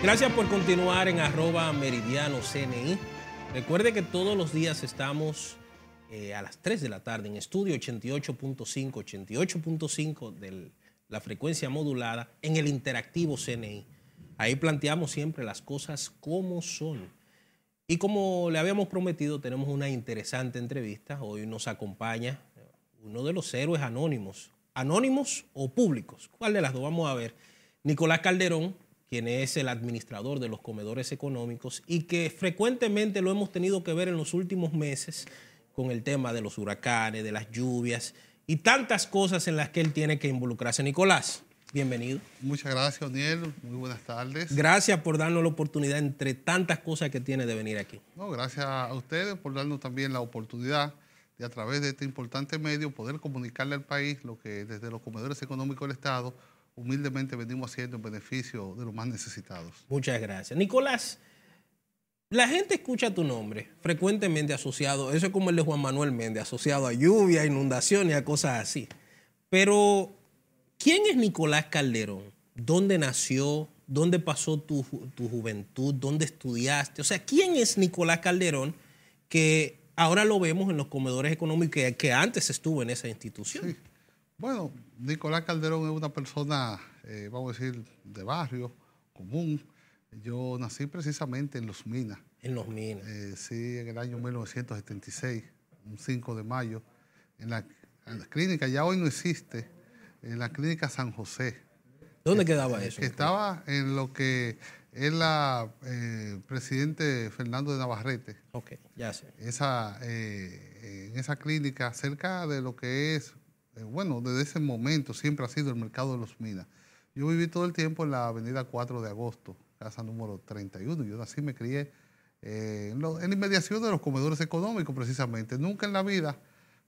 Gracias por continuar en arroba meridiano CNI. Recuerde que todos los días estamos eh, a las 3 de la tarde en estudio 88.5, 88.5 del la frecuencia modulada, en el interactivo CNI. Ahí planteamos siempre las cosas como son. Y como le habíamos prometido, tenemos una interesante entrevista. Hoy nos acompaña uno de los héroes anónimos, anónimos o públicos. ¿Cuál de las dos vamos a ver? Nicolás Calderón, quien es el administrador de los comedores económicos y que frecuentemente lo hemos tenido que ver en los últimos meses con el tema de los huracanes, de las lluvias y tantas cosas en las que él tiene que involucrarse. Nicolás, bienvenido. Muchas gracias, Daniel. Muy buenas tardes. Gracias por darnos la oportunidad entre tantas cosas que tiene de venir aquí. No, gracias a ustedes por darnos también la oportunidad de a través de este importante medio poder comunicarle al país lo que desde los comedores económicos del Estado humildemente venimos haciendo en beneficio de los más necesitados. Muchas gracias. Nicolás, la gente escucha tu nombre, frecuentemente asociado, eso es como el de Juan Manuel Méndez, asociado a lluvia, inundaciones, a cosas así. Pero, ¿quién es Nicolás Calderón? ¿Dónde nació? ¿Dónde pasó tu, juventud? ¿Dónde estudiaste? O sea, ¿quién es Nicolás Calderón que ahora lo vemos en los comedores económicos que, antes estuvo en esa institución? Bueno, Nicolás Calderón es una persona, eh, vamos a decir, de barrio, común, yo nací precisamente en Los Minas. En Los Minas. Eh, sí, en el año 1976, un 5 de mayo, en la, clínica, ya hoy no existe, en la clínica San José. ¿Dónde eh, quedaba eso? estaba en lo que es la eh, presidente Fernando de Navarrete. Ok, ya sé. Esa, en esa clínica, cerca de lo que es, bueno, desde ese momento siempre ha sido el mercado de los Minas. Yo viví todo el tiempo en la avenida 4 de agosto, casa número 31. Yo así me crié eh, en, en, la inmediación de los comedores económicos precisamente. Nunca en la vida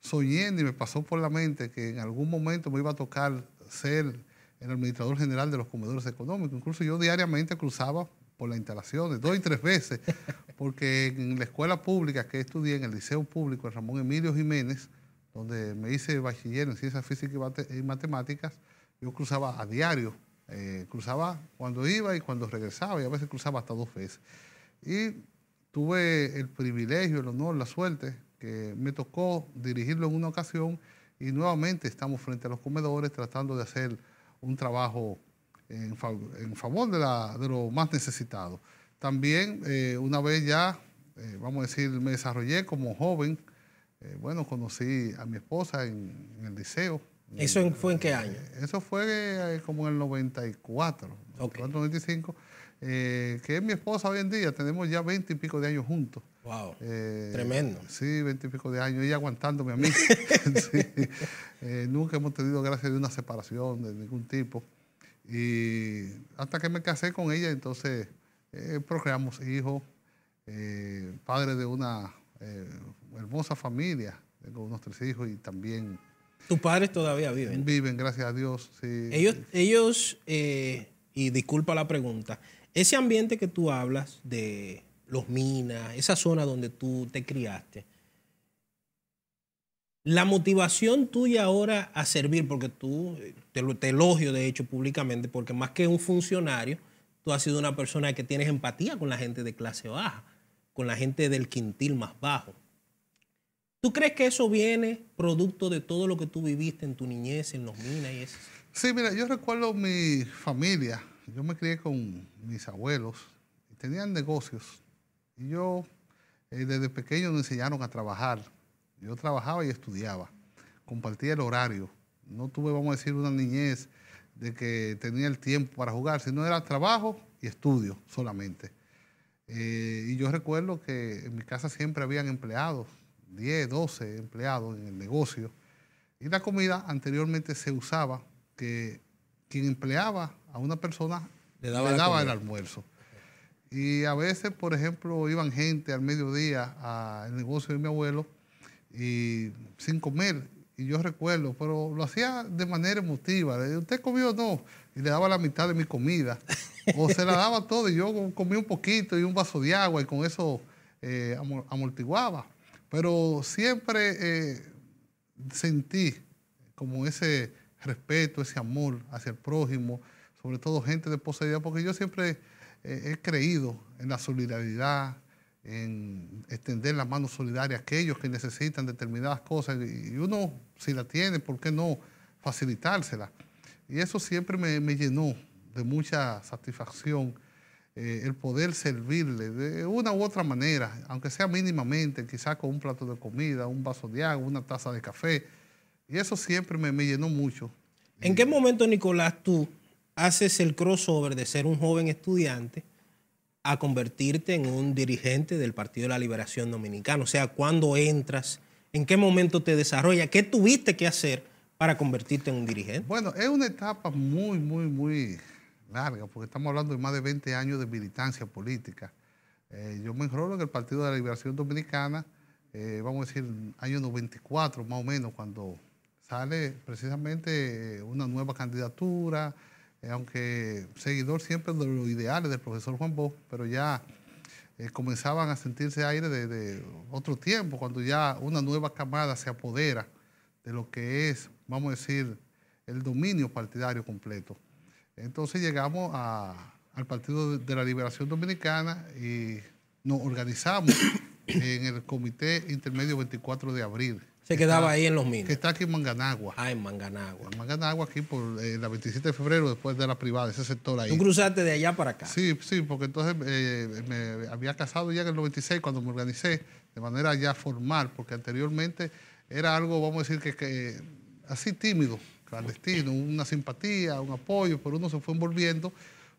soñé ni me pasó por la mente que en algún momento me iba a tocar ser el administrador general de los comedores económicos. Incluso yo diariamente cruzaba por las instalaciones, dos y tres veces, porque en la escuela pública que estudié, en el Liceo Público de Ramón Emilio Jiménez, donde me hice bachiller en ciencias físicas y matemáticas, yo cruzaba a diario eh, cruzaba cuando iba y cuando regresaba, y a veces cruzaba hasta dos veces. Y tuve el privilegio, el honor, la suerte que me tocó dirigirlo en una ocasión y nuevamente estamos frente a los comedores tratando de hacer un trabajo en, favor de, los más necesitados. También eh, una vez ya, eh, vamos a decir, me desarrollé como joven, bueno, conocí a mi esposa en, en el liceo, ¿Eso fue en qué año? Eh, eso fue eh, como en el 94, 95, eh, que es mi esposa hoy en día. Tenemos ya 20 y pico de años juntos. ¡Wow! Tremendo. Sí, 20 y pico de años, ella aguantándome a mí. nunca hemos tenido, gracia de una separación de ningún tipo. Y hasta que me casé con ella, entonces procreamos hijos, padre de una hermosa familia. Tengo unos tres hijos y también tus padres todavía viven. Viven, gracias a Dios. ellos, ellos eh, y disculpa la pregunta, ese ambiente que tú hablas de los minas, esa zona donde tú te criaste, la motivación tuya ahora a servir, porque tú te, te elogio de hecho públicamente, porque más que un funcionario, tú has sido una persona que tienes empatía con la gente de clase baja, con la gente del quintil más bajo. ¿Tú crees que eso viene producto de todo lo que tú viviste en tu niñez, en los minas y eso? Sí, mira, yo recuerdo mi familia. Yo me crié con mis abuelos. tenían negocios. Y yo eh, desde pequeño me enseñaron a trabajar. Yo trabajaba y estudiaba. Compartía el horario. No tuve, vamos a decir, una niñez de que tenía el tiempo para jugar, sino era trabajo y estudio solamente. Eh, y yo recuerdo que en mi casa siempre habían empleados 10, 12 empleados en el negocio. Y la comida anteriormente se usaba que quien empleaba a una persona le daba, el almuerzo. Y a veces, por ejemplo, iban gente al mediodía al negocio de mi abuelo y sin comer. Y yo recuerdo, pero lo hacía de manera emotiva. ¿Usted comió o no? Y le daba la mitad de mi comida. O se la daba todo y yo comía un poquito y un vaso de agua y con eso eh, amortiguaba. Pero siempre eh, sentí como ese respeto, ese amor hacia el prójimo, sobre todo gente de poseída, porque yo siempre eh, he creído en la solidaridad, en extender la mano solidaria a aquellos que necesitan determinadas cosas y uno, si la tiene, ¿por qué no facilitársela? Y eso siempre me llenó de mucha satisfacción eh, el poder servirle de una u otra manera, aunque sea mínimamente, quizás con un plato de comida, un vaso de agua, una taza de café. Y eso siempre me, me llenó mucho. ¿En qué momento, Nicolás, tú haces el crossover de ser un joven estudiante a convertirte en un dirigente del Partido de la Liberación Dominicana? O sea, ¿cuándo entras? ¿En qué momento te desarrolla? ¿Qué tuviste que hacer para convertirte en un dirigente? Bueno, es una etapa muy, muy, muy larga, porque estamos hablando de más de 20 años de militancia política. Eh, yo me enrolo en el Partido de la Liberación Dominicana, eh, vamos a decir, año 94 más o menos, cuando sale precisamente eh, una nueva candidatura, aunque seguidor siempre de los ideales del profesor Juan Bosch, pero ya comenzaban a sentirse aire de, de otro tiempo, cuando ya una nueva camada se apodera de lo que es, vamos a decir, el dominio partidario completo. Entonces llegamos al Partido de la Liberación Dominicana y nos organizamos en el Comité Intermedio 24 de Abril. Se quedaba ahí en los minas. Que está aquí en Manganagua. Ah, en Manganagua. En Manganagua, aquí por eh, la 27 de febrero, después de la privada, ese sector ahí. ¿Tú cruzaste de allá para acá? Sí, sí, porque entonces eh, me había casado ya en el 96 cuando me organicé de manera ya formal, porque anteriormente era algo, vamos a decir, que así tímido clandestino, una simpatía, un apoyo, pero uno se fue envolviendo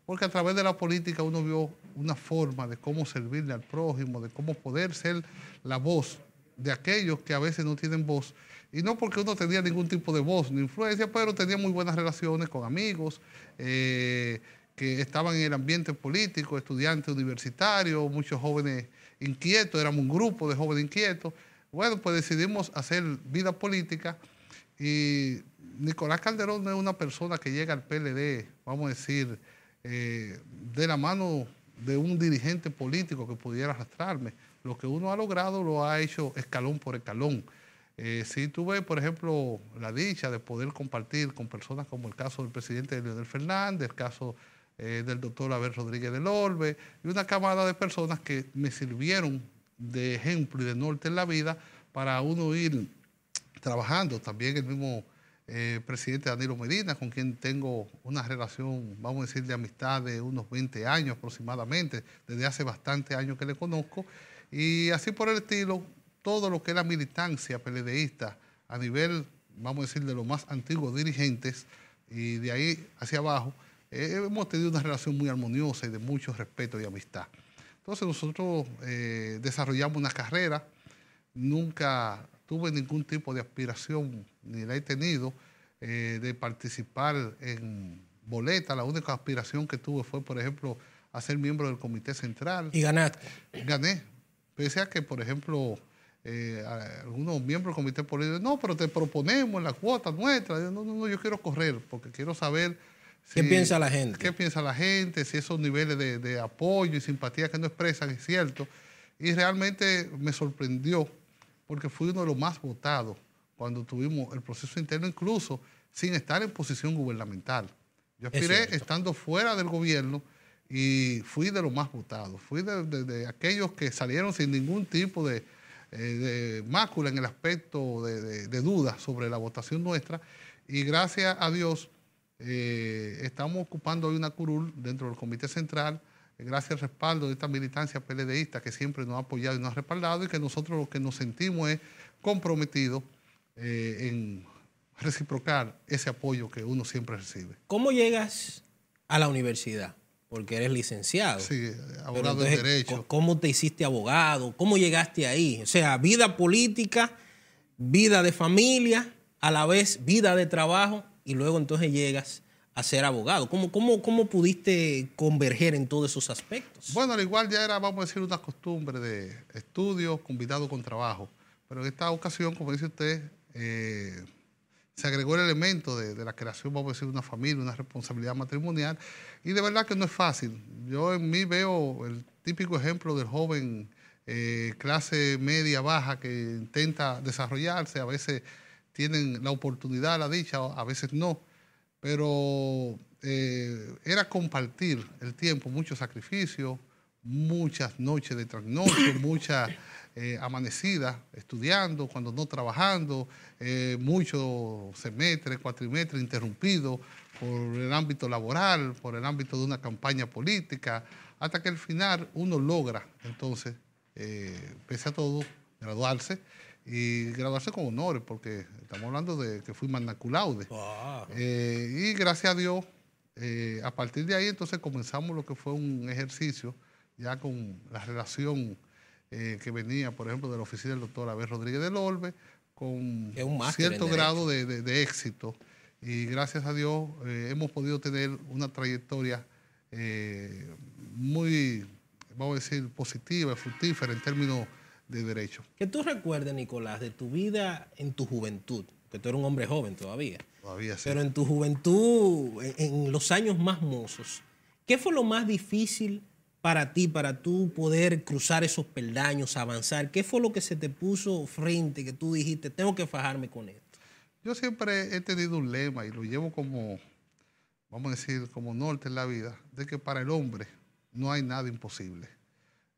porque a través de la política uno vio una forma de cómo servirle al prójimo, de cómo poder ser la voz de aquellos que a veces no tienen voz. Y no porque uno tenía ningún tipo de voz ni influencia, pero tenía muy buenas relaciones con amigos eh, que estaban en el ambiente político, estudiantes universitarios, muchos jóvenes inquietos, éramos un grupo de jóvenes inquietos. Bueno, pues decidimos hacer vida política y Nicolás Calderón no es una persona que llega al PLD, vamos a decir, eh, de la mano de un dirigente político que pudiera arrastrarme. Lo que uno ha logrado lo ha hecho escalón por escalón. Eh, si tuve, por ejemplo, la dicha de poder compartir con personas como el caso del presidente Leonel Fernández, el caso eh, del doctor Abel Rodríguez del Orbe, y una camada de personas que me sirvieron de ejemplo y de norte en la vida para uno ir trabajando. También el mismo eh, presidente Danilo Medina, con quien tengo una relación, vamos a decir, de amistad de unos 20 años aproximadamente, desde hace bastantes años que le conozco, y así por el estilo, todo lo que es la militancia peledeísta a nivel, vamos a decir, de los más antiguos dirigentes, y de ahí hacia abajo, eh, hemos tenido una relación muy armoniosa y de mucho respeto y amistad. Entonces nosotros eh, desarrollamos una carrera, nunca tuve ningún tipo de aspiración ni la he tenido, eh, de participar en boleta. La única aspiración que tuve fue, por ejemplo, a ser miembro del Comité Central. Y ganar. Gané. Pese a que, por ejemplo, eh, algunos miembros del Comité Político, no, pero te proponemos la cuota nuestra. no, no, no, yo quiero correr porque quiero saber. ¿Qué piensa la gente? ¿Qué piensa la gente? Si esos niveles de, de apoyo y simpatía que no expresan es cierto. Y realmente me sorprendió porque fui uno de los más votados cuando tuvimos el proceso interno, incluso sin estar en posición gubernamental. Yo aspiré estando fuera del gobierno y fui de los más votados, fui de, aquellos que salieron sin ningún tipo de, eh, mácula en el aspecto de, dudas sobre la votación nuestra y gracias a Dios eh, estamos ocupando hoy una curul dentro del Comité Central eh, gracias al respaldo de esta militancia PLDista que siempre nos ha apoyado y nos ha respaldado y que nosotros lo que nos sentimos es comprometidos eh, en reciprocar ese apoyo que uno siempre recibe. ¿Cómo llegas a la universidad? Porque eres licenciado. Sí, abogado de Derecho. ¿Cómo te hiciste abogado? ¿Cómo llegaste ahí? O sea, vida política, vida de familia, a la vez vida de trabajo, y luego entonces llegas a ser abogado. ¿Cómo, cómo, cómo pudiste converger en todos esos aspectos? Bueno, al igual ya era, vamos a decir, una costumbre de estudios combinado con trabajo. Pero en esta ocasión, como dice usted, eh, se agregó el elemento de, la creación, vamos a decir, de una familia, una responsabilidad matrimonial. Y de verdad que no es fácil. Yo en mí veo el típico ejemplo del joven eh, clase media baja que intenta desarrollarse, a veces tienen la oportunidad, la dicha, a veces no, pero eh, era compartir el tiempo, mucho sacrificio, muchas noches de trasnoche, muchas eh, amanecida estudiando, cuando no trabajando, eh, muchos semestres, cuatrimestres interrumpidos por el ámbito laboral, por el ámbito de una campaña política, hasta que al final uno logra, entonces, eh, pese a todo, graduarse y graduarse con honores, porque estamos hablando de que fui mandaculaude y gracias a Dios, a partir de ahí entonces comenzamos lo que fue un ejercicio ya con la relación eh, que venía, por ejemplo, de la oficina del doctor Abel Rodríguez de Olve, con cierto grado de, éxito. Y gracias a Dios eh, hemos podido tener una trayectoria eh, muy, vamos a decir, positiva, fructífera en términos de derecho. Que tú recuerdes, Nicolás, de tu vida en tu juventud, que tú eras un hombre joven todavía. Todavía sí. Pero en tu juventud, en, en los años más mozos, ¿qué fue lo más difícil? para ti, para tú poder cruzar esos peldaños, avanzar? ¿Qué fue lo que se te puso frente que tú dijiste, tengo que fajarme con esto? Yo siempre he tenido un lema y lo llevo como, vamos a decir, como norte en la vida, de que para el hombre no hay nada imposible.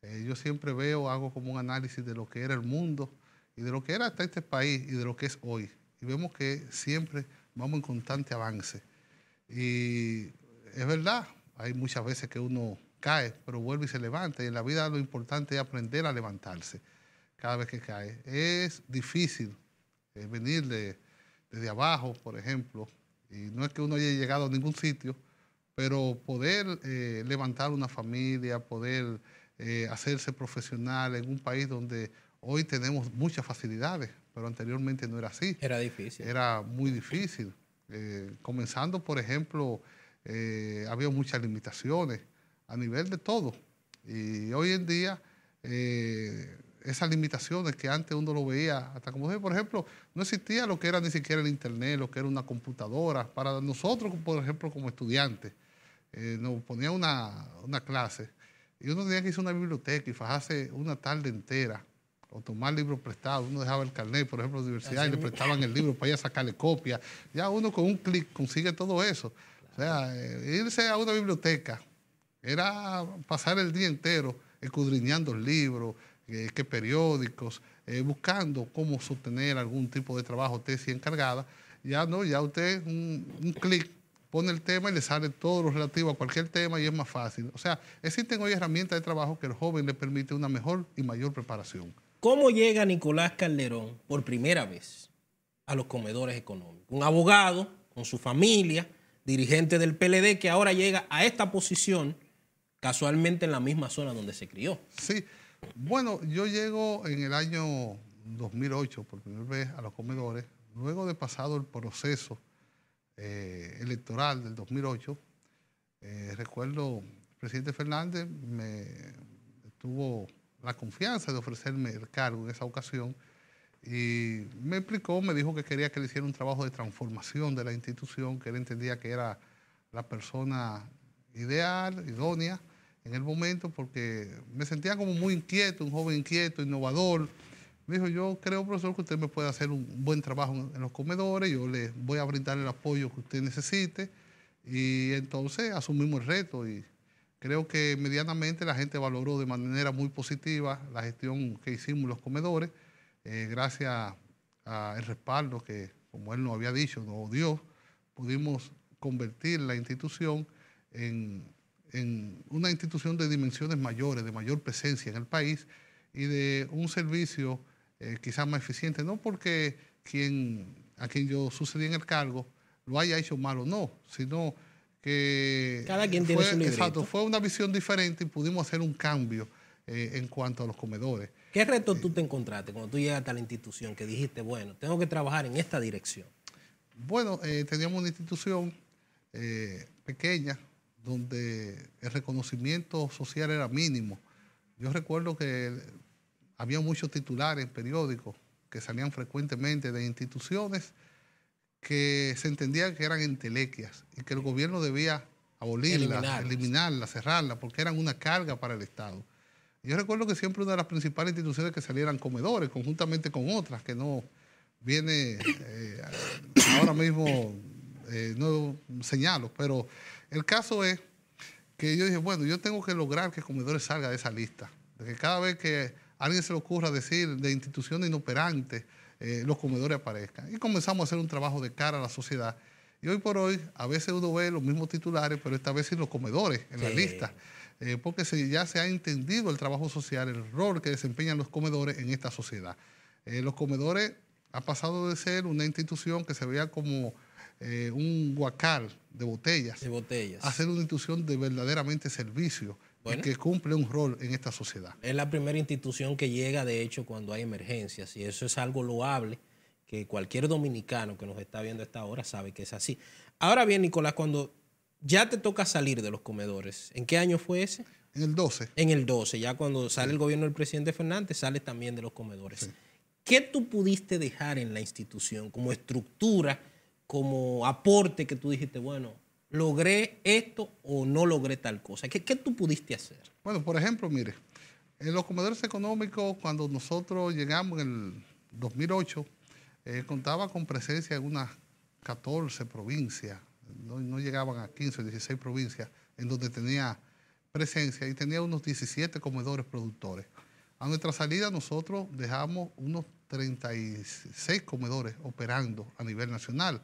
Eh, yo siempre veo, hago como un análisis de lo que era el mundo y de lo que era hasta este país y de lo que es hoy. Y vemos que siempre vamos en constante avance. Y es verdad, hay muchas veces que uno cae, pero vuelve y se levanta. Y en la vida lo importante es aprender a levantarse cada vez que cae. Es difícil venir desde abajo, por ejemplo, y no es que uno haya llegado a ningún sitio, pero poder eh, levantar una familia, poder eh, hacerse profesional en un país donde hoy tenemos muchas facilidades, pero anteriormente no era así. Era difícil. Era muy difícil. Eh, comenzando, por ejemplo, había muchas limitaciones a nivel de todo. Y hoy en día, eh, esas limitaciones que antes uno lo veía, hasta como por ejemplo, no existía lo que era ni siquiera el Internet, lo que era una computadora. Para nosotros, por ejemplo, como estudiantes, eh, nos ponía una, clase y uno tenía que irse a una biblioteca y fajarse una tarde entera o tomar libros prestados. Uno dejaba el carnet, por ejemplo, de universidad, y le prestaban el libro para ir a sacarle copia. Ya uno con un clic consigue todo eso. O sea, eh, irse a una biblioteca, era pasar el día entero escudriñando libros, eh, qué periódicos, eh, buscando cómo sostener algún tipo de trabajo, tesis encargada. Ya no, ya usted un, un clic pone el tema y le sale todo lo relativo a cualquier tema y es más fácil. O sea, existen hoy herramientas de trabajo que el joven le permite una mejor y mayor preparación. ¿Cómo llega Nicolás Calderón por primera vez a los comedores económicos? Un abogado con su familia, dirigente del PLD que ahora llega a esta posición casualmente en la misma zona donde se crió. Sí, bueno, yo llego en el año 2008 por primera vez a los comedores, luego de pasado el proceso eh, electoral del 2008, eh, recuerdo, el presidente Fernández me tuvo la confianza de ofrecerme el cargo en esa ocasión y me explicó, me dijo que quería que le hiciera un trabajo de transformación de la institución, que él entendía que era la persona ideal, idónea en el momento porque me sentía como muy inquieto, un joven inquieto, innovador. Me dijo, yo creo, profesor, que usted me puede hacer un buen trabajo en, los comedores, yo le voy a brindar el apoyo que usted necesite. Y entonces asumimos el reto y creo que medianamente la gente valoró de manera muy positiva la gestión que hicimos en los comedores, eh, gracias al respaldo que, como él nos había dicho, nos dio, pudimos convertir la institución en en una institución de dimensiones mayores, de mayor presencia en el país y de un servicio eh, quizás más eficiente, no porque quien, a quien yo sucedí en el cargo lo haya hecho mal o no, sino que... Cada quien tiene su Exacto, fue una visión diferente y pudimos hacer un cambio eh, en cuanto a los comedores. ¿Qué reto eh, tú te encontraste cuando tú llegaste a la institución que dijiste, bueno, tengo que trabajar en esta dirección? Bueno, teníamos una institución pequeña, donde el reconocimiento social era mínimo. Yo recuerdo que había muchos titulares en periódicos que salían frecuentemente de instituciones que se entendía que eran entelequias y que el gobierno debía abolirlas, eliminarlas. cerrarlas, porque eran una carga para el Estado. Yo recuerdo que siempre una de las principales instituciones que salieran comedores, conjuntamente con otras, que no viene eh, ahora mismo, eh, no señalo, pero el caso es que yo dije, bueno, yo tengo que lograr que Comedores salga de esa lista. De que cada vez que alguien se le ocurra decir de instituciones inoperantes, eh, los comedores aparezcan. Y comenzamos a hacer un trabajo de cara a la sociedad. Y hoy por hoy, a veces uno ve los mismos titulares, pero esta vez sin los comedores en la lista. Eh, porque ya se ha entendido el trabajo social, el rol que desempeñan los comedores en esta sociedad. Eh, los comedores han pasado de ser una institución que se veía como eh, un huacal de botellas, de botellas, hacer una institución de verdaderamente servicio y que cumple un rol en esta sociedad. Es la primera institución que llega, de hecho, cuando hay emergencias y eso es algo loable que cualquier dominicano que nos está viendo a esta hora sabe que es así. Ahora bien, Nicolás, cuando ya te toca salir de los comedores, ¿en qué año fue ese? En el 12. En el 12, ya cuando sale el gobierno del presidente Fernández, sale también de los comedores. ¿Qué tú pudiste dejar en la institución como estructura? como aporte que tú dijiste, bueno, logré esto o no logré tal cosa? ¿Qué, tú pudiste hacer? Bueno, por ejemplo, mire, en los comedores económicos, cuando nosotros llegamos en el 2008, eh, contaba con presencia en unas 14 provincias, no, no llegaban a 15 16 provincias, en donde tenía presencia y tenía unos 17 comedores productores. A nuestra salida nosotros dejamos unos 36 comedores operando a nivel nacional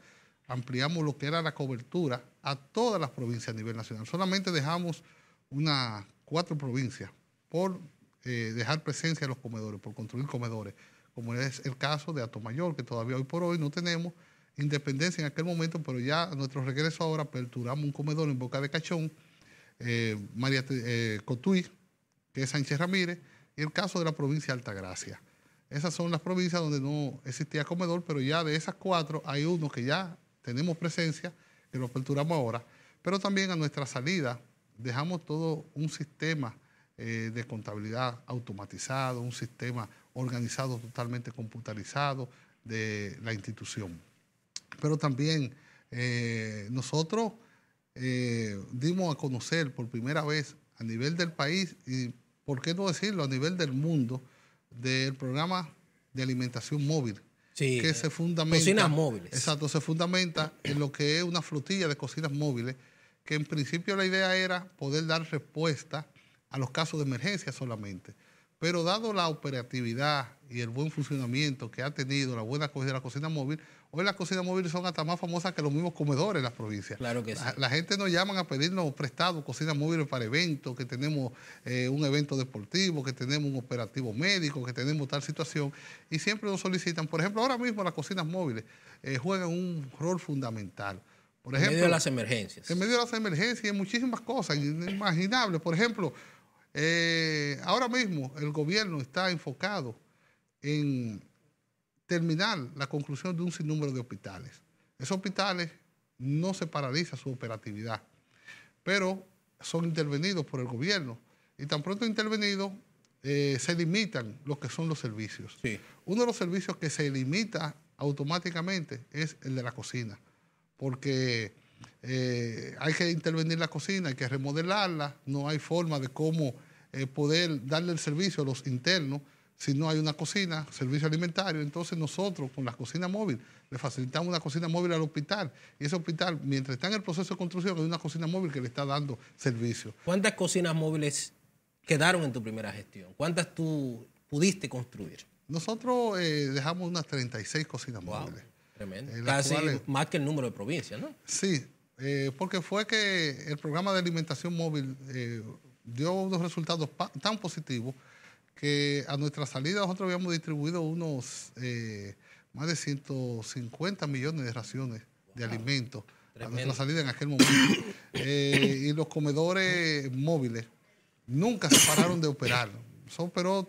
ampliamos lo que era la cobertura a todas las provincias a nivel nacional. Solamente dejamos unas cuatro provincias por eh, dejar presencia de los comedores, por construir comedores, como es el caso de Atomayor, que todavía hoy por hoy no tenemos independencia en aquel momento, pero ya a nuestro regreso ahora aperturamos un comedor en Boca de Cachón, eh, María eh, Cotuí, que es Sánchez Ramírez, y el caso de la provincia de Altagracia. Esas son las provincias donde no existía comedor, pero ya de esas cuatro hay uno que ya tenemos presencia, que lo aperturamos ahora, pero también a nuestra salida dejamos todo un sistema eh, de contabilidad automatizado, un sistema organizado totalmente computarizado de la institución. Pero también eh, nosotros eh, dimos a conocer por primera vez a nivel del país y, ¿por qué no decirlo?, a nivel del mundo, del programa de alimentación móvil que eh, se fundamenta. Cocinas móviles. Exacto, se fundamenta en lo que es una flotilla de cocinas móviles, que en principio la idea era poder dar respuesta a los casos de emergencia solamente. Pero dado la operatividad y el buen funcionamiento que ha tenido, la buena de la cocina móvil, hoy las cocinas móviles son hasta más famosas que los mismos comedores de las provincias. Claro que sí. La, gente nos llama a pedirnos prestados cocinas móviles para eventos, que tenemos eh, un evento deportivo, que tenemos un operativo médico, que tenemos tal situación, y siempre nos solicitan. Por ejemplo, ahora mismo las cocinas móviles eh, juegan un rol fundamental. Por ejemplo, en medio de las emergencias. En medio de las emergencias y muchísimas cosas inimaginables. Por ejemplo, eh, ahora mismo el gobierno está enfocado en terminar la conclusión de un sinnúmero de hospitales. Esos hospitales no se paraliza su operatividad, pero son intervenidos por el gobierno y tan pronto intervenidos eh, se limitan lo que son los servicios. Sí. Uno de los servicios que se limita automáticamente es el de la cocina, porque eh, hay que intervenir la cocina, hay que remodelarla, no hay forma de cómo eh, poder darle el servicio a los internos si no hay una cocina, servicio alimentario. Entonces nosotros con la cocina móvil le facilitamos una cocina móvil al hospital y ese hospital, mientras está en el proceso de construcción, hay una cocina móvil que le está dando servicio. ¿Cuántas cocinas móviles quedaron en tu primera gestión? ¿Cuántas tú pudiste construir? Nosotros eh, dejamos unas 36 cocinas móviles. Tremendo. Eh, Casi más que el número de provincias, ¿no? Sí, eh, porque fue que el programa de alimentación móvil eh, dio unos resultados tan positivos que a nuestra salida nosotros habíamos distribuido unos más de 150 millones de raciones de alimentos a nuestra salida en aquel momento. y los comedores móviles nunca se pararon de operar son pero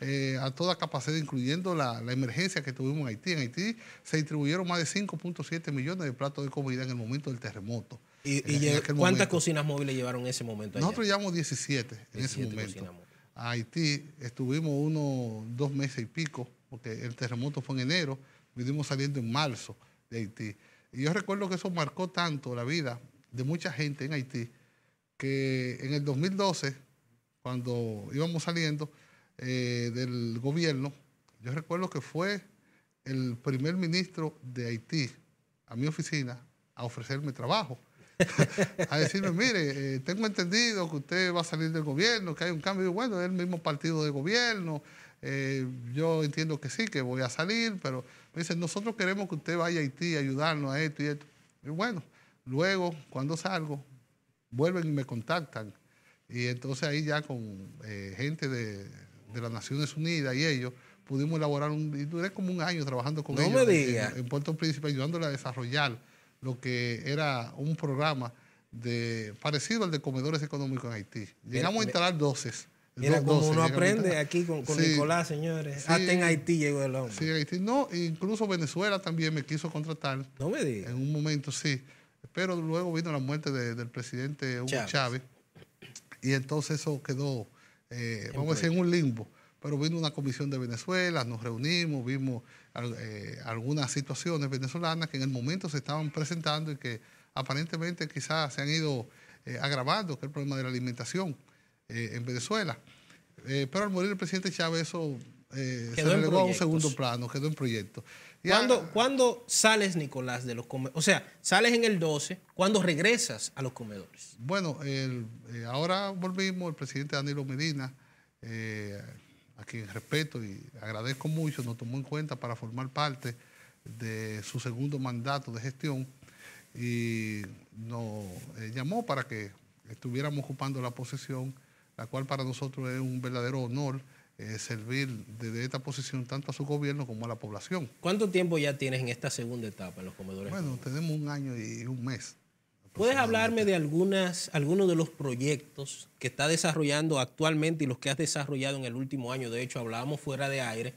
eh, a toda capacidad, incluyendo la, emergencia que tuvimos en Haití. En Haití se distribuyeron más de 5.7 millones de platos de comida en el momento del terremoto. ¿Y, y cuántas cocinas móviles llevaron en ese momento? Nosotros llevamos 17 en ese momento. A Haití estuvimos unos dos meses y pico, porque el terremoto fue en enero, vinimos saliendo en marzo de Haití. Y yo recuerdo que eso marcó tanto la vida de mucha gente en Haití, que en el 2012 cuando íbamos saliendo eh, del gobierno, yo recuerdo que fue el primer ministro de Haití a mi oficina a ofrecerme trabajo. a decirme, mire, eh, tengo entendido que usted va a salir del gobierno, que hay un cambio. Y bueno, es el mismo partido de gobierno, eh, yo entiendo que sí, que voy a salir, pero me dicen, nosotros queremos que usted vaya a Haití a ayudarnos a esto y esto. Y bueno, luego, cuando salgo, vuelven y me contactan y entonces ahí ya con eh, gente de, las Naciones Unidas y ellos pudimos elaborar un... Y duré como un año trabajando con ellos En, Puerto Príncipe, ayudándole a desarrollar lo que era un programa de, parecido al de comedores económicos en Haití. Llegamos a instalar doces Mira como uno aprende aquí con, Nicolás, señores. Hasta en Haití llegó el hombre. Sí, en Haití. No, incluso Venezuela también me quiso contratar. No me digas. En un momento, sí. Pero luego vino la muerte del presidente Hugo Chávez y entonces eso quedó, eh, vamos a decir, en un limbo. Pero vino una comisión de Venezuela, nos reunimos, vimos eh, algunas situaciones venezolanas que en el momento se estaban presentando y que aparentemente quizás se han ido eh, agravando, que es el problema de la alimentación en Venezuela. pero al morir el presidente Chávez eso se relegó a un segundo plano, quedó en proyecto. ¿Cuándo, sales, Nicolás, de los comedores? O sea, sales en el 12, ¿cuándo regresas a los comedores? Bueno, eh, ahora volvimos, el presidente Danilo Medina, eh, a quien respeto y agradezco mucho, nos tomó en cuenta para formar parte de su segundo mandato de gestión y nos eh, llamó para que estuviéramos ocupando la posesión, la cual para nosotros es un verdadero honor eh, servir desde esta posición tanto a su gobierno como a la población. ¿Cuánto tiempo ya tienes en esta segunda etapa en los comedores? Bueno, tenemos un año y un mes. ¿Puedes hablarme de algunas, algunos de los proyectos que está desarrollando actualmente y los que has desarrollado en el último año? De hecho, hablábamos fuera de aire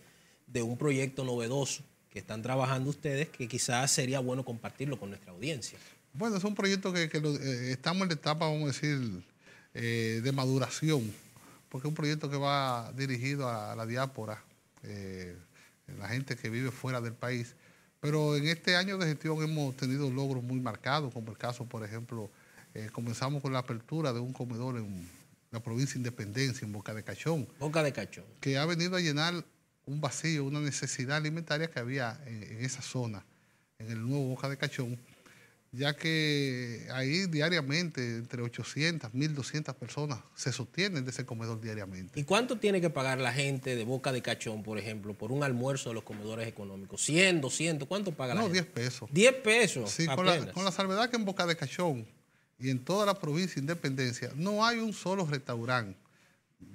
de un proyecto novedoso que están trabajando ustedes que quizás sería bueno compartirlo con nuestra audiencia. Bueno, es un proyecto que, eh, estamos en la etapa, vamos a decir, eh, de maduración porque es un proyecto que va dirigido a la diápora, eh, la gente que vive fuera del país. Pero en este año de gestión hemos tenido logros muy marcados, como el caso, por ejemplo, eh, comenzamos con la apertura de un comedor en la provincia Independencia, en Boca de Cachón. Boca de Cachón. Que ha venido a llenar un vacío, una necesidad alimentaria que había en esa zona, en el nuevo Boca de Cachón ya que ahí diariamente entre 800, 1.200 personas se sostienen de ese comedor diariamente. ¿Y cuánto tiene que pagar la gente de Boca de Cachón, por ejemplo, por un almuerzo de los comedores económicos? ¿100, 200? ¿Cuánto paga no, la gente? 10 pesos. ¿10 pesos? Sí, con la, salvedad que en Boca de Cachón y en toda la provincia de Independencia no hay un solo restaurante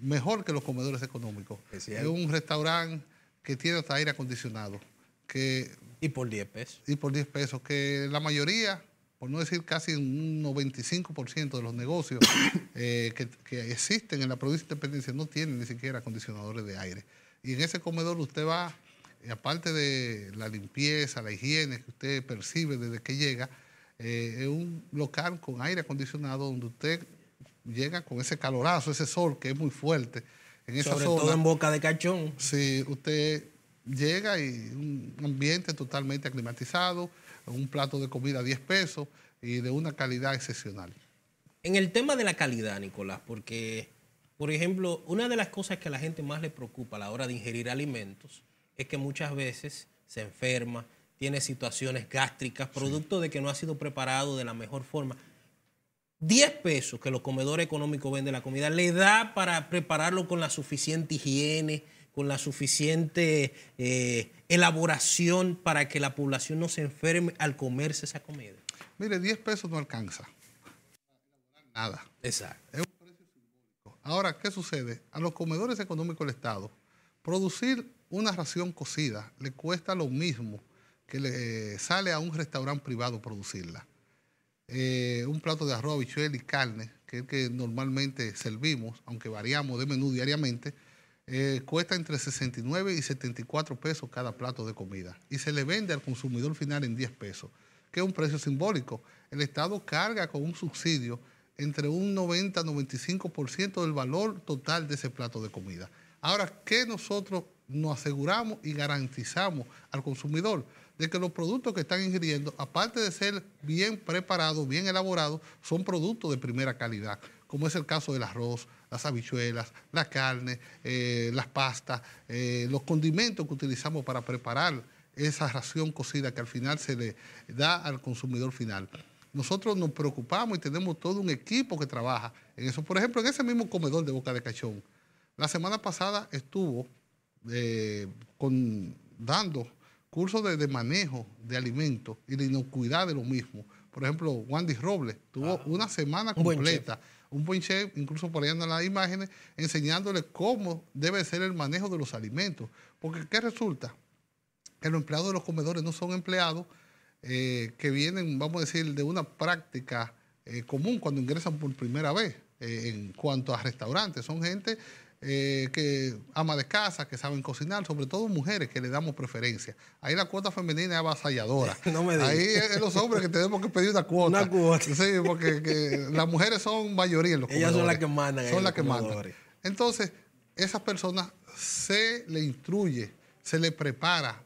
mejor que los comedores económicos. Es, es un restaurante que tiene hasta aire acondicionado. Y por 10 pesos. Y por 10 pesos, que la mayoría, por no decir casi un 95% de los negocios eh, que, existen en la provincia de Independencia no tienen ni siquiera acondicionadores de aire. Y en ese comedor usted va, aparte de la limpieza, la higiene que usted percibe desde que llega, eh, es un local con aire acondicionado donde usted llega con ese calorazo, ese sol que es muy fuerte. En esa Sobre todo en Boca de Cachón. Sí, usted llega y un ambiente totalmente aclimatizado, un plato de comida a 10 pesos y de una calidad excepcional. En el tema de la calidad, Nicolás, porque, por ejemplo, una de las cosas que a la gente más le preocupa a la hora de ingerir alimentos es que muchas veces se enferma, tiene situaciones gástricas, producto de que no ha sido preparado de la mejor forma. 10 pesos que los comedores económicos venden la comida, le da para prepararlo con la suficiente higiene, con la suficiente eh, elaboración para que la población no se enferme al comerse esa comida? Mire, 10 pesos no alcanza. Nada. Exacto. Es un precio simbólico. Ahora, ¿qué sucede? A los comedores económicos del Estado, producir una ración cocida le cuesta lo mismo que le eh, sale a un restaurante privado producirla. Eh, un plato de arroz, habichuel y carne, que es que normalmente servimos, aunque variamos de menú diariamente, eh, cuesta entre 69 y 74 pesos cada plato de comida y se le vende al consumidor final en 10 pesos, que es un precio simbólico. El Estado carga con un subsidio entre un 90-95% del valor total de ese plato de comida. Ahora, ¿qué nosotros nos aseguramos y garantizamos al consumidor? De que los productos que están ingiriendo, aparte de ser bien preparados, bien elaborados, son productos de primera calidad, como es el caso del arroz, las habichuelas, la carne, eh, las pastas, eh, los condimentos que utilizamos para preparar esa ración cocida que al final se le da al consumidor final. Nosotros nos preocupamos y tenemos todo un equipo que trabaja en eso. Por ejemplo, en ese mismo comedor de Boca de Cachón, la semana pasada estuvo eh, con, dando cursos de, manejo de alimentos y de inocuidad de lo mismo. Por ejemplo, Wandy Robles tuvo ah. una semana completa un buen incluso por ahí en las imágenes, enseñándoles cómo debe ser el manejo de los alimentos. Porque ¿qué resulta? Que los empleados de los comedores no son empleados eh, que vienen, vamos a decir, de una práctica eh, común cuando ingresan por primera vez eh, en cuanto a restaurantes. Son gente eh, que ama de casa, que saben cocinar, sobre todo mujeres que le damos preferencia. Ahí la cuota femenina es avasalladora. No me Ahí es los hombres que tenemos que pedir una cuota. Una cuota. Sí, porque las mujeres son mayoría en los Ellas son las que mandan. Son las que mandan. Entonces, esas personas se le instruye, se le prepara,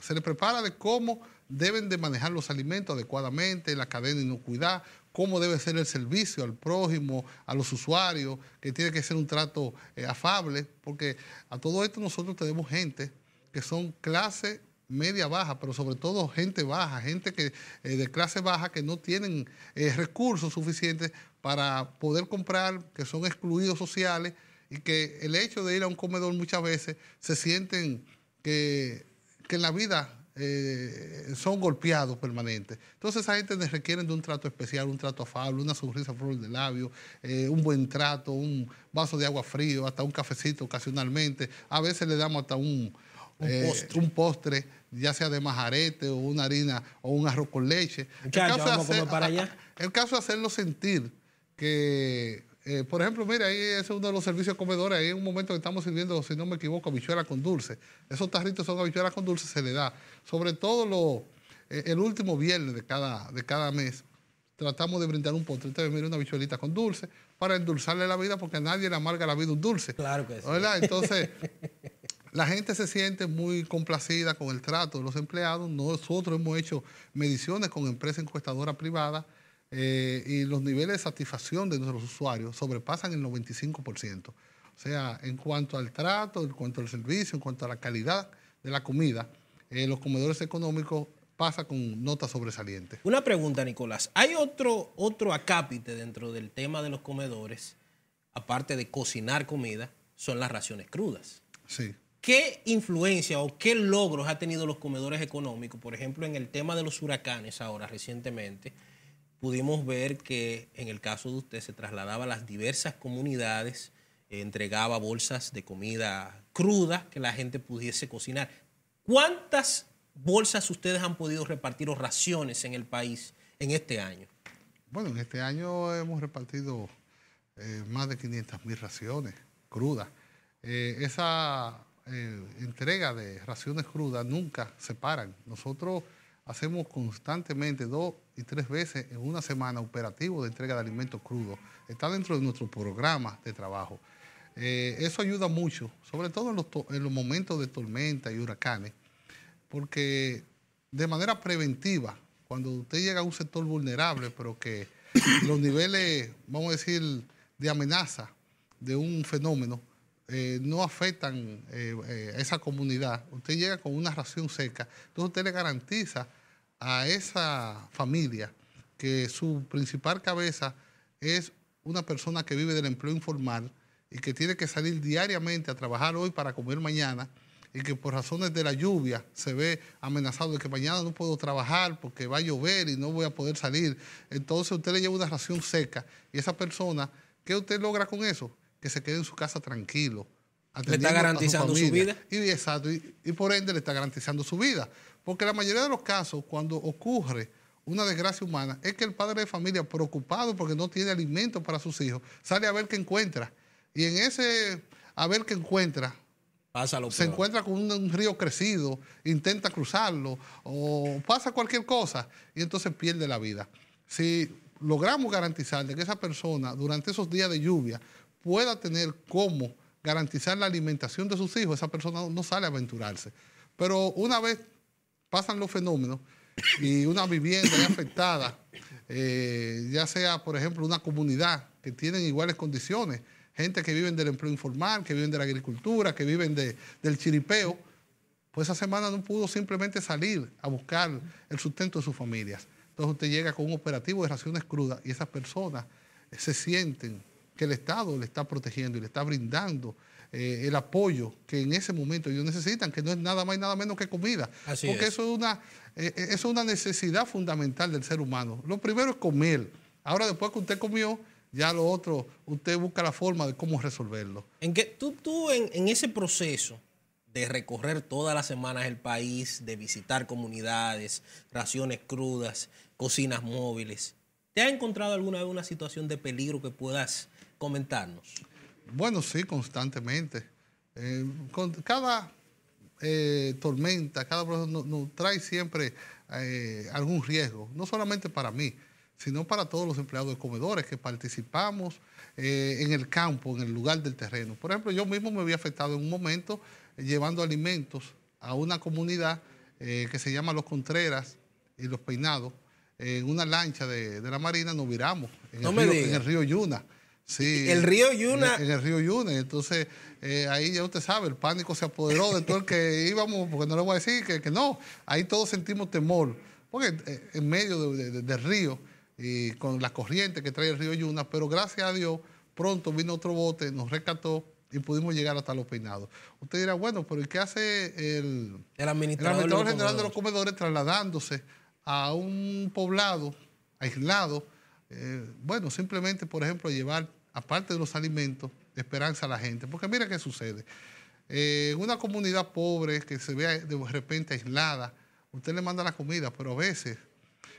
se le prepara de cómo deben de manejar los alimentos adecuadamente, la cadena de inocuidad, cómo debe ser el servicio al prójimo, a los usuarios, que tiene que ser un trato eh, afable, porque a todo esto nosotros tenemos gente que son clase media baja, pero sobre todo gente baja, gente que eh, de clase baja que no tienen eh, recursos suficientes para poder comprar, que son excluidos sociales y que el hecho de ir a un comedor muchas veces se sienten que, que en la vida eh, son golpeados permanentes. Entonces esa gente requieren de un trato especial, un trato afable, una sonrisa flor de labio, eh, un buen trato, un vaso de agua frío, hasta un cafecito ocasionalmente. A veces le damos hasta un, un, eh, postre. ya sea de majarete o una harina o un arroz con leche. el, caso hacer, el caso hacerlo sentir que eh, por ejemplo, mire, ahí es uno de los servicios comedores. Ahí en un momento que estamos sirviendo, si no me equivoco, habichuelas con dulce. Esos tarritos son habichuelas con dulce, se le da. Sobre todo eh, el último viernes de cada, de cada mes, tratamos de brindar un potrito de mire una habichuelita con dulce para endulzarle la vida, porque a nadie le amarga la vida un dulce. Claro que sí. Entonces, la gente se siente muy complacida con el trato de los empleados. Nosotros hemos hecho mediciones con empresas encuestadoras privadas eh, y los niveles de satisfacción de nuestros usuarios sobrepasan el 95%. O sea, en cuanto al trato, en cuanto al servicio, en cuanto a la calidad de la comida, eh, los comedores económicos pasa con notas sobresalientes. Una pregunta, Nicolás. ¿Hay otro, otro acápite dentro del tema de los comedores, aparte de cocinar comida, son las raciones crudas? Sí. ¿Qué influencia o qué logros ha tenido los comedores económicos, por ejemplo, en el tema de los huracanes ahora recientemente? pudimos ver que en el caso de usted se trasladaba a las diversas comunidades, eh, entregaba bolsas de comida cruda que la gente pudiese cocinar. ¿Cuántas bolsas ustedes han podido repartir o raciones en el país en este año? Bueno, en este año hemos repartido eh, más de 500 mil raciones crudas. Eh, esa entrega de raciones crudas nunca se paran. Nosotros hacemos constantemente dos y tres veces en una semana operativo de entrega de alimentos crudos. Está dentro de nuestro programa de trabajo. Eh, eso ayuda mucho, sobre todo en los momentos de tormenta y huracanes, porque de manera preventiva, cuando usted llega a un sector vulnerable, pero que los niveles, vamos a decir, de amenaza de un fenómeno eh, no afectan a eh, eh, esa comunidad, usted llega con una ración seca, entonces usted le garantiza a esa familia que su principal cabeza es una persona que vive del empleo informal y que tiene que salir diariamente a trabajar hoy para comer mañana y que por razones de la lluvia se ve amenazado de que mañana no puedo trabajar porque va a llover y no voy a poder salir. Entonces usted le lleva una ración seca y esa persona, ¿qué usted logra con eso? que se quede en su casa tranquilo. Le está garantizando su, vida. Y, y, por ende le está garantizando su vida. Porque la mayoría de los casos, cuando ocurre una desgracia humana, es que el padre de familia, preocupado porque no tiene alimento para sus hijos, sale a ver qué encuentra. Y en ese a ver qué encuentra, se encuentra con un, río crecido, intenta cruzarlo o pasa cualquier cosa y entonces pierde la vida. Si logramos garantizarle que esa persona durante esos días de lluvia pueda tener cómo garantizar la alimentación de sus hijos, esa persona no sale a aventurarse. Pero una vez pasan los fenómenos y una vivienda afectada, eh, ya sea, por ejemplo, una comunidad que tienen iguales condiciones, gente que viven del empleo informal, que viven de la agricultura, que viven de, del chiripeo, pues esa semana no pudo simplemente salir a buscar el sustento de sus familias. Entonces usted llega con un operativo de raciones crudas y esas personas se sienten que el Estado le está protegiendo y le está brindando eh, el apoyo que en ese momento ellos necesitan, que no es nada más y nada menos que comida. porque eso es una, eh, eh, es una necesidad fundamental del ser humano. Lo primero es comer. Ahora, después que usted comió, ya lo otro, usted busca la forma de cómo resolverlo. En que tú, tú en, en ese proceso de recorrer todas las semanas el país, de visitar comunidades, raciones crudas, cocinas móviles, ¿te has encontrado alguna vez una situación de peligro que puedas comentarnos? Bueno, sí, constantemente. Eh, con cada eh, tormenta, cada proceso nos trae siempre eh, algún riesgo, no solamente para mí, sino para todos los empleados de comedores que participamos en el campo, en el lugar del terreno. Por ejemplo, yo mismo me había afectado en un momento llevando alimentos a una comunidad que se llama Los Contreras y Los Peinados. En una lancha de, la Marina nos viramos en el río Yuna. Sí, el río Yuna. En, el río Yuna. Entonces, eh, ahí ya usted sabe, el pánico se apoderó de todo el que íbamos, porque no le voy a decir que, no. Ahí todos sentimos temor, porque eh, en medio del río y con la corriente que trae el río Yuna, pero gracias a Dios, pronto vino otro bote, nos rescató y pudimos llegar hasta los peinados. Usted dirá, bueno, pero ¿y qué hace el, el administrador, general de los comedores trasladándose a un poblado aislado? Eh, bueno, simplemente, por ejemplo, llevar aparte de los alimentos, esperanza a la gente. Porque mira qué sucede. Eh, en una comunidad pobre que se ve de repente aislada, usted le manda la comida, pero a veces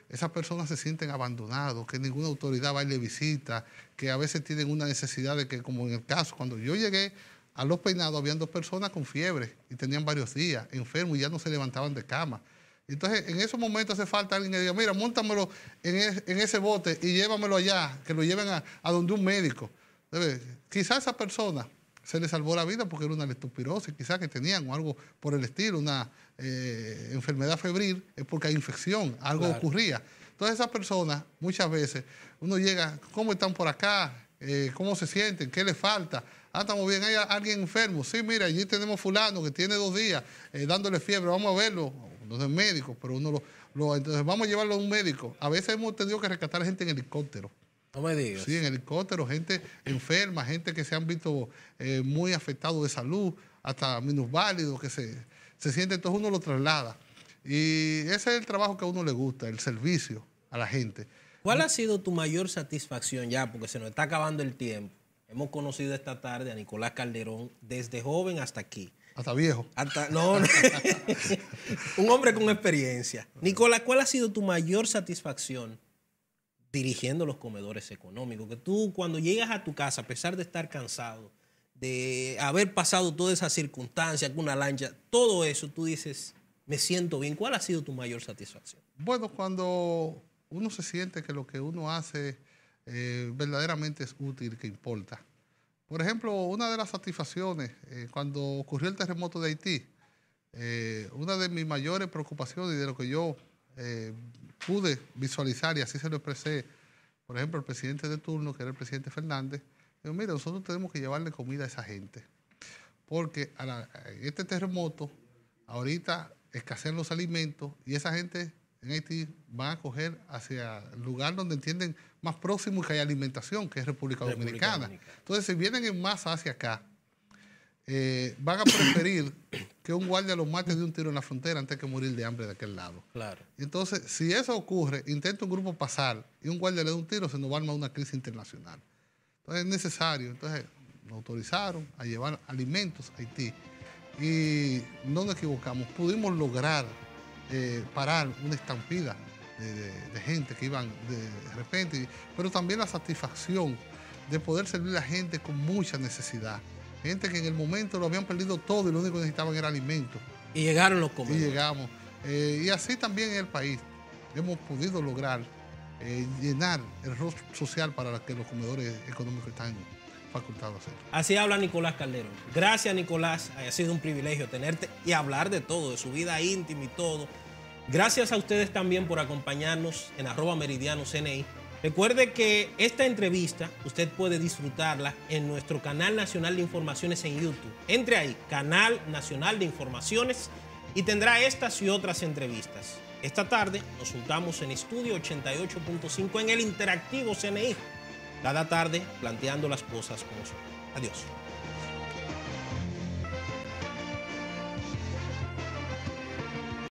esas personas se sienten abandonadas, que ninguna autoridad va y le visita, que a veces tienen una necesidad de que, como en el caso, cuando yo llegué a los peinados, habían dos personas con fiebre y tenían varios días enfermos y ya no se levantaban de cama. Entonces, en esos momentos hace falta alguien que diga, mira, montamelo en, ese bote y llévamelo allá, que lo lleven a, donde un médico. quizás a esa persona se le salvó la vida porque era una leptospirosis, quizás que tenían algo por el estilo, una eh, enfermedad febril, es porque hay infección, algo ocurría. Entonces esas personas, muchas veces, uno llega, ¿cómo están por acá? Eh, ¿Cómo se sienten? ¿Qué les falta? Ah, estamos bien, hay alguien enfermo. Sí, mira, allí tenemos fulano que tiene dos días eh, dándole fiebre, vamos a verlo no es médico, pero uno lo, Entonces vamos a llevarlo a un médico. A veces hemos tenido que rescatar gente en helicóptero. No me digas. Sí, en helicóptero, gente enferma, gente que se han visto eh, muy afectados de salud, hasta minusválidos, que se, se siente, entonces uno lo traslada. Y ese es el trabajo que a uno le gusta, el servicio a la gente. ¿Cuál ha sido tu mayor satisfacción ya? Porque se nos está acabando el tiempo. Hemos conocido esta tarde a Nicolás Calderón desde joven hasta aquí. Hasta viejo. no, no. un hombre con experiencia. Nicolás, ¿cuál ha sido tu mayor satisfacción dirigiendo los comedores económicos? Que tú cuando llegas a tu casa, a pesar de estar cansado, de haber pasado todas esas circunstancias, una lancha, todo eso, tú dices, me siento bien. ¿Cuál ha sido tu mayor satisfacción? Bueno, cuando uno se siente que lo que uno hace eh, verdaderamente es útil, que importa. Por ejemplo, una de las satisfacciones eh, cuando ocurrió el terremoto de Haití, eh, una de mis mayores preocupaciones y de lo que yo eh, pude visualizar y así se lo expresé, por ejemplo, el presidente de turno, que era el presidente Fernández, es mira, nosotros tenemos que llevarle comida a esa gente, porque a, este terremoto ahorita escasean los alimentos y esa gente en Haití van a coger hacia el lugar donde entienden más próximo y que hay alimentación, que es República Dominicana. Entonces, si vienen en masa hacia acá, eh, van a preferir que un guardia los mate de un tiro en la frontera antes que morir de hambre de aquel lado. Claro. Entonces, si eso ocurre, intenta un grupo pasar y un guardia le da un tiro, se nos va a armar una crisis internacional. Entonces, es necesario. Entonces, nos autorizaron a llevar alimentos a Haití. Y no nos equivocamos, pudimos lograr parar una estampida de, gente que iban de repente, pero también la satisfacción de poder servir a gente con mucha necesidad. Gente que en el momento lo habían perdido todo y lo único que necesitaban era alimento. Y llegaron los comedores. Y llegamos. Eh, y así también en el país hemos podido lograr eh, llenar el rostro social para que los comedores económicos están facultados a hacer. Así habla Nicolás Calderón. Gracias Nicolás, ha sido un privilegio tenerte y hablar de todo, de su vida íntima y todo. Gracias a ustedes también por acompañarnos en arroba meridiano CNI. Recuerde que esta entrevista usted puede disfrutarla en nuestro canal nacional de informaciones en YouTube. Entre ahí, canal nacional de informaciones, y tendrá estas y otras entrevistas. Esta tarde nos juntamos en estudio 88.5 en el interactivo CNI. Cada tarde planteando las cosas como son. Adiós.